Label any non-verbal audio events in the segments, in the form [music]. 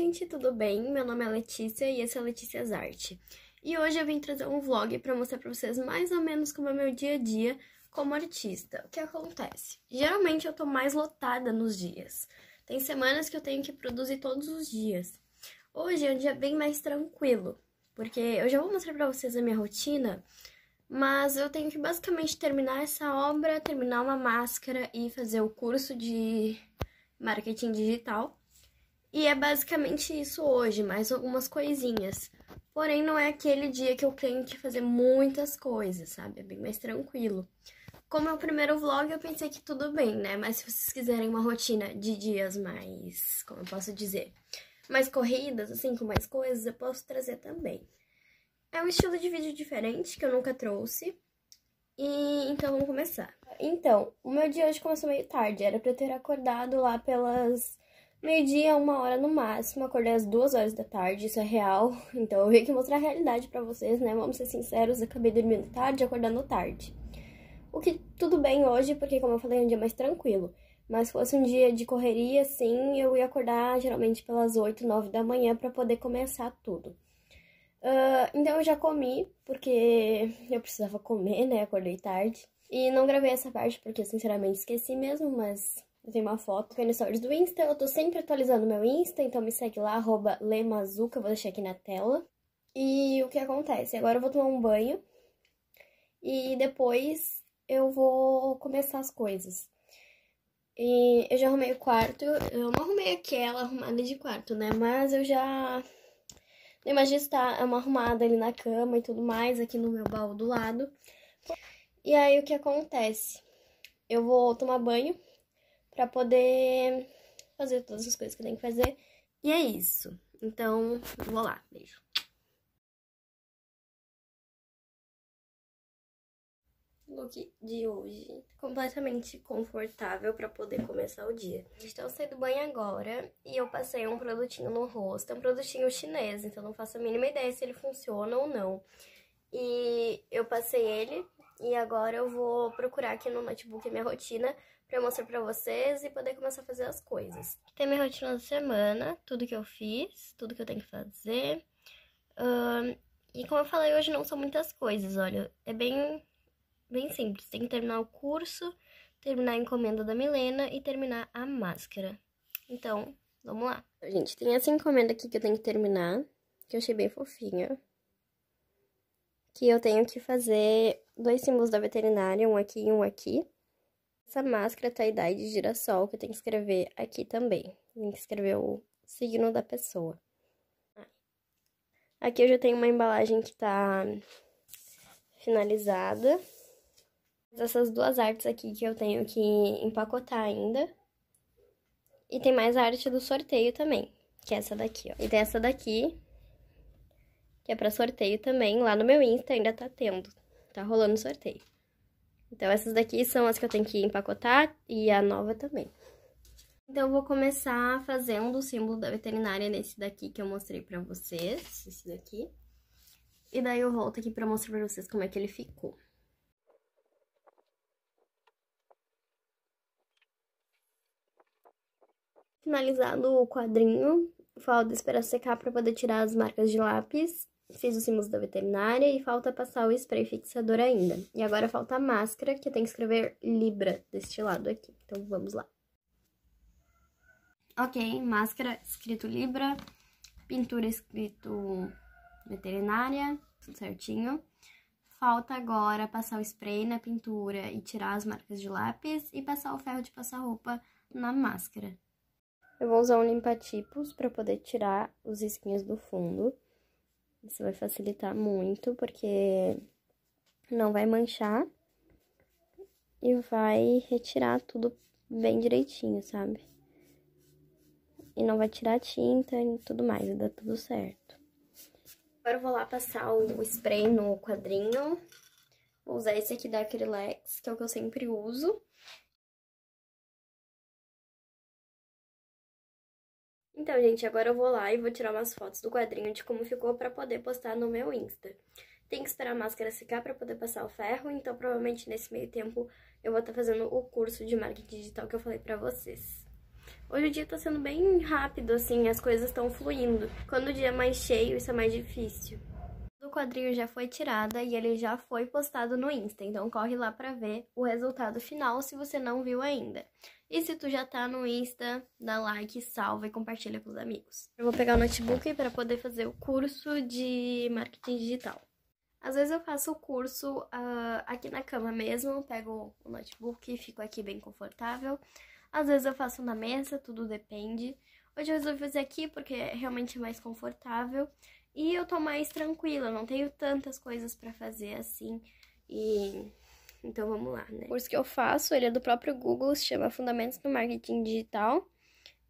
gente, tudo bem? Meu nome é Letícia e esse é Letícia's Arte. E hoje eu vim trazer um vlog para mostrar para vocês mais ou menos como é meu dia a dia como artista. O que acontece? Geralmente eu tô mais lotada nos dias. Tem semanas que eu tenho que produzir todos os dias. Hoje é um dia bem mais tranquilo, porque eu já vou mostrar para vocês a minha rotina, mas eu tenho que basicamente terminar essa obra, terminar uma máscara e fazer o curso de marketing digital e é basicamente isso hoje, mais algumas coisinhas. Porém, não é aquele dia que eu tenho que fazer muitas coisas, sabe? É bem mais tranquilo. Como é o primeiro vlog, eu pensei que tudo bem, né? Mas se vocês quiserem uma rotina de dias mais, como eu posso dizer, mais corridas, assim, com mais coisas, eu posso trazer também. É um estilo de vídeo diferente que eu nunca trouxe. E então vamos começar. Então, o meu dia hoje começou meio tarde, era para ter acordado lá pelas Meio-dia, uma hora no máximo, acordei às duas horas da tarde, isso é real. [laughs] Então eu vim que mostrar a realidade para vocês, né? Vamos ser sinceros, acabei dormindo tarde, acordando tarde. O que tudo bem hoje, porque como eu falei, é um dia mais tranquilo. Mas fosse um dia de correria, sim, eu ia acordar geralmente pelas 8, 9 da manhã para poder começar tudo. Uh, então eu já comi, porque eu precisava comer, né? Acordei tarde. E não gravei essa parte porque, sinceramente, esqueci mesmo, mas eu tenho uma foto que no stories do Insta. Eu tô sempre atualizando meu Insta, então me segue lá, arroba lemazuca, vou deixar aqui na tela. E o que acontece? Agora eu vou tomar um banho e depois eu vou começar as coisas. E eu já arrumei o quarto, eu não arrumei aquela arrumada de quarto, né? Mas eu já dei uma gestar, uma arrumada ali na cama e tudo mais, aqui no meu baú do lado. E aí o que acontece? Eu vou tomar banho para poder fazer todas as coisas que eu tenho que fazer. E é isso. Então, vou lá. Beijo. Look de hoje, completamente confortável para poder começar o dia. Estou saindo do banho agora e eu passei um produtinho no rosto, é um produtinho chinês, então não faço a mínima ideia se ele funciona ou não. E eu passei ele e agora eu vou procurar aqui no notebook a minha rotina para eu mostrar para vocês e poder começar a fazer as coisas. Tem minha rotina da semana, tudo que eu fiz, tudo que eu tenho que fazer. e como eu falei, hoje não são muitas coisas, olha. É bem, bem simples. Tem que terminar o curso, terminar a encomenda da Milena e terminar a máscara. Então, vamos lá. Gente, tem essa encomenda aqui que eu tenho que terminar, que eu achei bem fofinha. Que eu tenho que fazer dois símbolos da veterinária, um aqui e um aqui. Essa máscara tá a idade de girassol, que eu tenho que escrever aqui também. Tem que escrever o signo da pessoa. Aqui eu já tenho uma embalagem que tá finalizada. Essas duas artes aqui que eu tenho que empacotar ainda. E tem mais a arte do sorteio também, que é essa daqui, ó. E tem essa daqui, que é pra sorteio também. Lá no meu Insta ainda tá tendo, tá rolando sorteio. Então, essas daqui são as que eu tenho que empacotar e a nova também. Então, eu vou começar fazendo o símbolo da veterinária nesse daqui que eu mostrei pra vocês, esse daqui. E daí eu volto aqui pra mostrar pra vocês como é que ele ficou. Finalizado o quadrinho, falta esperar secar pra poder tirar as marcas de lápis Fiz o símbolo da veterinária e falta passar o spray fixador ainda. E agora falta a máscara, que tem que escrever Libra deste lado aqui. Então, vamos lá. Ok, máscara escrito Libra, pintura escrito veterinária, tudo certinho. Falta agora passar o spray na pintura e tirar as marcas de lápis e passar o ferro de passar roupa na máscara. Eu vou usar um limpa-tipos para poder tirar os risquinhos do fundo. Isso vai facilitar muito, porque não vai manchar e vai retirar tudo bem direitinho, sabe? E não vai tirar tinta e tudo mais, e dá tudo certo. Agora eu vou lá passar o spray no quadrinho. Vou usar esse aqui da Acrylex, que é o que eu sempre uso. Então, gente, agora eu vou lá e vou tirar umas fotos do quadrinho de como ficou pra poder postar no meu Insta. Tem que esperar a máscara secar pra poder passar o ferro, então provavelmente nesse meio tempo eu vou estar tá fazendo o curso de marketing digital que eu falei pra vocês. Hoje o dia tá sendo bem rápido, assim, as coisas estão fluindo. Quando o dia é mais cheio, isso é mais difícil o quadrinho já foi tirada e ele já foi postado no Insta, então corre lá para ver o resultado final se você não viu ainda. E se tu já tá no Insta, dá like, salva e compartilha com os amigos. Eu vou pegar o notebook para poder fazer o curso de marketing digital. Às vezes eu faço o curso uh, aqui na cama mesmo, pego o notebook, e fico aqui bem confortável. Às vezes eu faço na mesa, tudo depende. Hoje eu resolvi fazer aqui porque é realmente mais confortável e eu tô mais tranquila, não tenho tantas coisas para fazer assim. E então vamos lá, né? O curso que eu faço, ele é do próprio Google, se chama Fundamentos do Marketing Digital.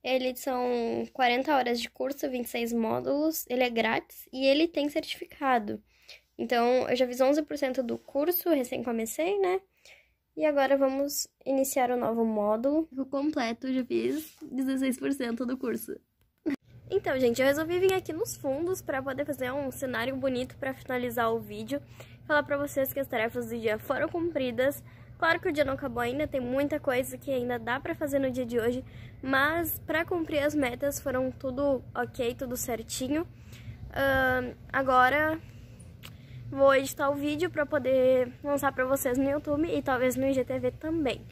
Ele são 40 horas de curso, 26 módulos, ele é grátis e ele tem certificado. Então, eu já fiz 11% do curso, recém comecei, né? E agora vamos iniciar o novo módulo. O completo, já fiz 16% do curso. Então, gente, eu resolvi vir aqui nos fundos para poder fazer um cenário bonito para finalizar o vídeo. Falar para vocês que as tarefas do dia foram cumpridas. Claro que o dia não acabou ainda, tem muita coisa que ainda dá para fazer no dia de hoje, mas para cumprir as metas foram tudo ok, tudo certinho. Uh, agora vou editar o vídeo para poder lançar para vocês no YouTube e talvez no IGTV também.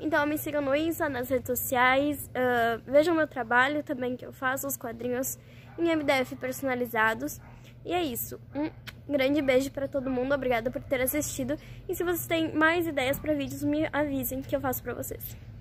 Então me sigam no Insta, nas redes sociais, uh, vejam meu trabalho também que eu faço, os quadrinhos em MDF personalizados. E é isso. Um grande beijo para todo mundo, obrigada por ter assistido. E se vocês têm mais ideias para vídeos, me avisem que eu faço para vocês.